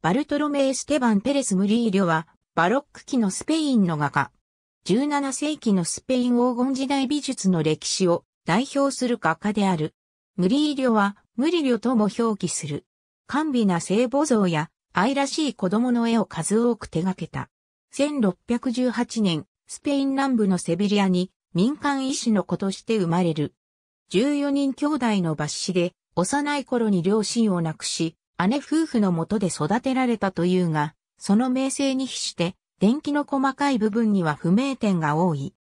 バルトロメエ・ステバン・ペレス・ムリーリョは、バロック期のスペインの画家。17世紀のスペイン黄金時代美術の歴史を代表する画家である。ムリーリョは、ムリリョとも表記する。甘美な聖母像や愛らしい子供の絵を数多く手掛けた。1618年、スペイン南部のセビリアに民間医師の子として生まれる。14人兄弟の抜死で、幼い頃に両親を亡くし、姉夫婦のもとで育てられたというが、その名声に比して、電気の細かい部分には不明点が多い。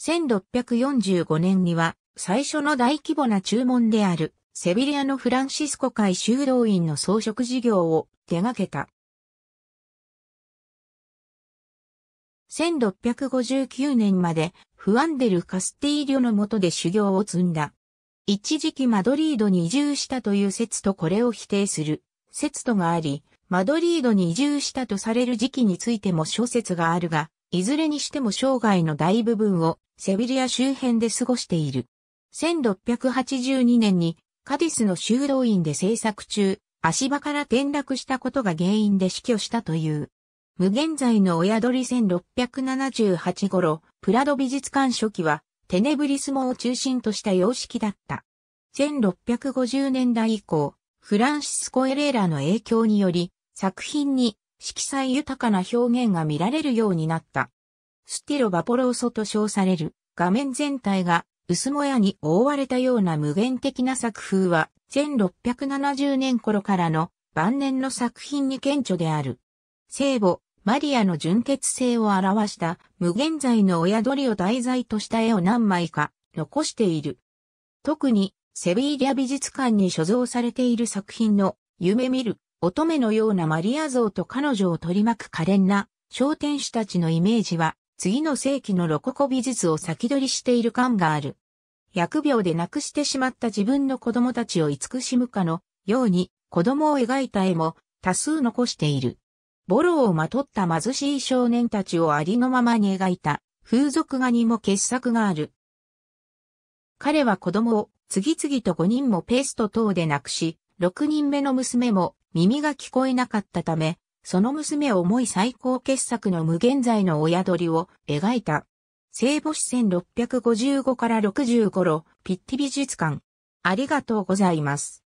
1645年には、最初の大規模な注文である、セビリアのフランシスコ会修道院の装飾事業を手掛けた。1659年までフアンデル・カスティーリョのもとで修行を積んだ。一時期マドリードに移住したという説とこれを否定する説とがあり、マドリードに移住したとされる時期についても諸説があるが、いずれにしても生涯の大部分をセビリア周辺で過ごしている。1682年にカディスの修道院で制作中、足場から転落したことが原因で死去したという。無限在の親鳥1678頃、プラド美術館初期は、テネブリスモを中心とした様式だった。1650年代以降、フランシスコ・エレーラの影響により、作品に色彩豊かな表現が見られるようになった。スティロバポローソと称される画面全体が薄もやに覆われたような無限的な作風は、1670年頃からの晩年の作品に顕著である。聖母、マリアの純血性を表した無限在の親鳥を題材とした絵を何枚か残している。特にセビーリャ美術館に所蔵されている作品の、夢見る、乙女のようなマリア像と彼女を取り巻く可憐な、商店主たちのイメージは、次の世紀のロココ美術を先取りしている感がある。疫病で亡くしてしまった自分の子供たちを慈しむかのように子供を描いた絵も多数残している。ボロをまとった貧しい少年たちをありのままに描いた風俗画にも傑作がある。彼は子供を次々と5人もペースト等で亡くし、6人目の娘も耳が聞こえなかったため、その娘を思い最高傑作の無限在の親鳥を描いた。聖母子1655から60頃、ピッティ美術館。ありがとうございます。